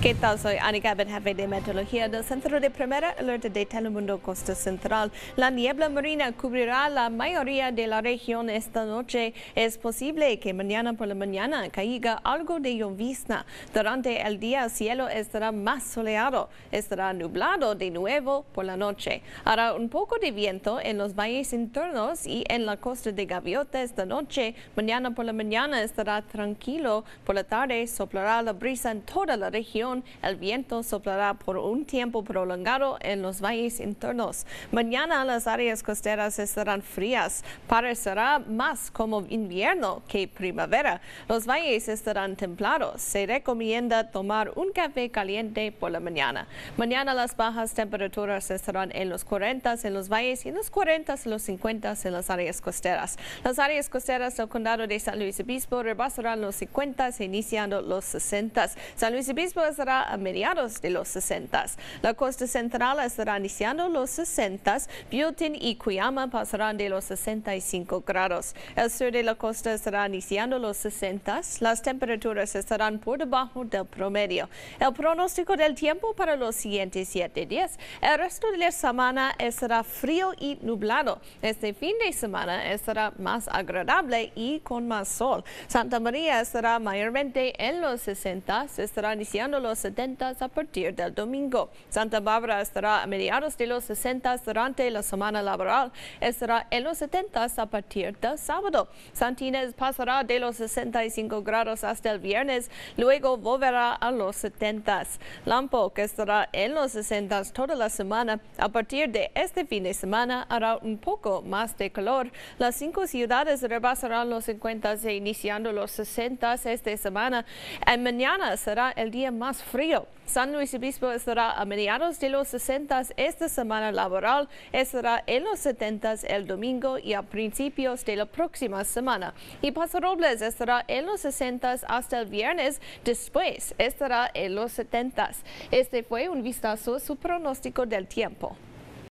¿Qué tal? Soy Anika Benjave de Meteorología del Centro de Primera Alerta de Telemundo Costa Central. La niebla marina cubrirá la mayoría de la región esta noche. Es posible que mañana por la mañana caiga algo de llovizna. Durante el día el cielo estará más soleado. Estará nublado de nuevo por la noche. Hará un poco de viento en los valles internos y en la costa de Gaviota esta noche. Mañana por la mañana estará tranquilo. Por la tarde soplará la brisa en toda la región el viento soplará por un tiempo prolongado en los valles internos. Mañana las áreas costeras estarán frías. Parecerá más como invierno que primavera. Los valles estarán templados. Se recomienda tomar un café caliente por la mañana. Mañana las bajas temperaturas estarán en los 40 en los valles y en los 40 en los 50 en las áreas costeras. Las áreas costeras del condado de San Luis Obispo rebasarán los 50 iniciando los 60. San Luis Obispo es a mediados de los 60. La costa central estará iniciando los 60. Biotin y Cuyama pasarán de los 65 grados. El sur de la costa estará iniciando los 60. Las temperaturas estarán por debajo del promedio. El pronóstico del tiempo para los siguientes 7 días. El resto de la semana estará frío y nublado. Este fin de semana estará más agradable y con más sol. Santa María estará mayormente en los 60. Estará iniciando los los 70 a partir del domingo. Santa Bárbara estará a mediados de los 60 durante la semana laboral. Estará en los 70 a partir del sábado. Santines pasará de los 65 grados hasta el viernes, luego volverá a los 70. Lampo, que estará en los 60 toda la semana, a partir de este fin de semana hará un poco más de calor. Las cinco ciudades rebasarán los 50 e iniciando los 60 esta semana. mañana será el día más frío. San Luis Obispo estará a mediados de los 60 esta semana laboral, estará en los 70 el domingo y a principios de la próxima semana. Y Paso Robles estará en los 60 hasta el viernes, después estará en los 70. Este fue un vistazo a su pronóstico del tiempo.